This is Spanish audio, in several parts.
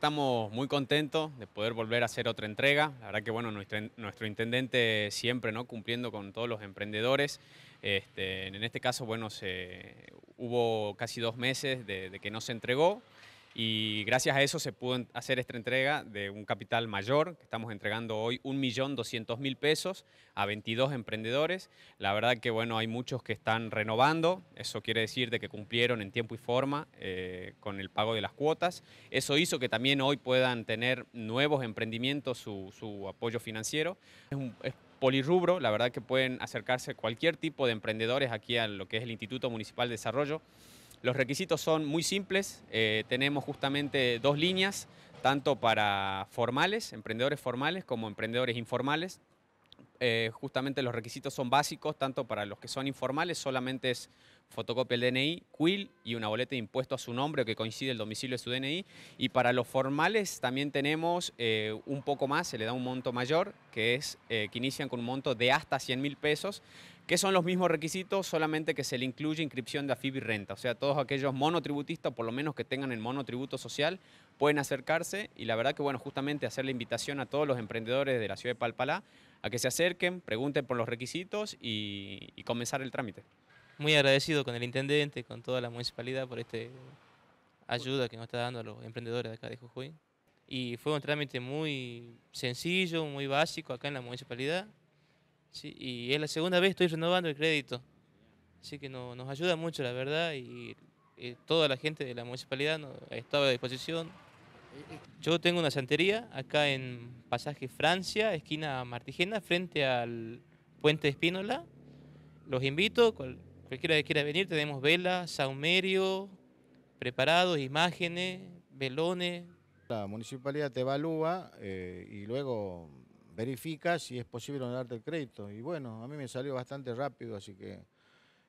Estamos muy contentos de poder volver a hacer otra entrega. La verdad que bueno, nuestro, intendente siempre ¿no? cumpliendo con todos los emprendedores. Este, en este caso, bueno, se, hubo casi dos meses de, de que no se entregó. Y gracias a eso se pudo hacer esta entrega de un capital mayor, que estamos entregando hoy 1.200.000 pesos a 22 emprendedores. La verdad que bueno, hay muchos que están renovando, eso quiere decir de que cumplieron en tiempo y forma eh, con el pago de las cuotas. Eso hizo que también hoy puedan tener nuevos emprendimientos su, su apoyo financiero. Es un, es polirrubro, la verdad que pueden acercarse cualquier tipo de emprendedores aquí a lo que es el Instituto Municipal de Desarrollo. Los requisitos son muy simples, eh, tenemos justamente dos líneas, tanto para formales, emprendedores formales, como emprendedores informales. Eh, justamente los requisitos son básicos, tanto para los que son informales, solamente es fotocopia del DNI, quill y una boleta de impuesto a su nombre que coincide el domicilio de su DNI. Y para los formales también tenemos eh, un poco más, se le da un monto mayor, que es que inician con un monto de hasta 100 mil pesos, ¿Qué son los mismos requisitos, solamente que se le incluye inscripción de AFIB y renta. O sea, todos aquellos monotributistas, por lo menos que tengan el monotributo social, pueden acercarse y la verdad que, bueno, justamente hacer la invitación a todos los emprendedores de la ciudad de Palpalá a que se acerquen, pregunten por los requisitos y, y comenzar el trámite. Muy agradecido con el intendente, con toda la municipalidad por esta ayuda que nos está dando a los emprendedores de acá de Jujuy. Y fue un trámite muy sencillo, muy básico acá en la municipalidad Sí, y es la segunda vez que estoy renovando el crédito. Así que nos ayuda mucho, la verdad, y, toda la gente de la municipalidad ha estaba a disposición. Yo tengo una santería acá en Pasaje Francia, esquina Martigena, frente al Puente Espínola. Los invito, cualquiera que quiera venir, tenemos velas, saumerio, preparados, imágenes, velones. La municipalidad te evalúa eh, y luego verifica si es posible darte el crédito. Y bueno, a mí me salió bastante rápido, así que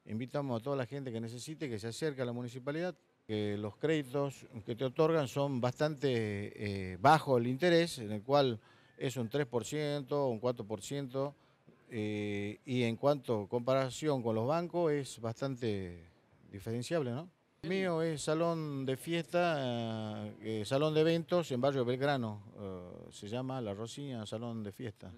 invitamos a toda la gente que necesite que se acerque a la municipalidad, que los créditos que te otorgan son bastante eh, bajo el interés, en el cual es un 3%, un 4%, eh, y en cuanto a comparación con los bancos es bastante diferenciable, ¿no? El mío es salón de fiesta, eh, salón de eventos en Barrio Belgrano, eh, se llama La Rosina Salón de Fiesta.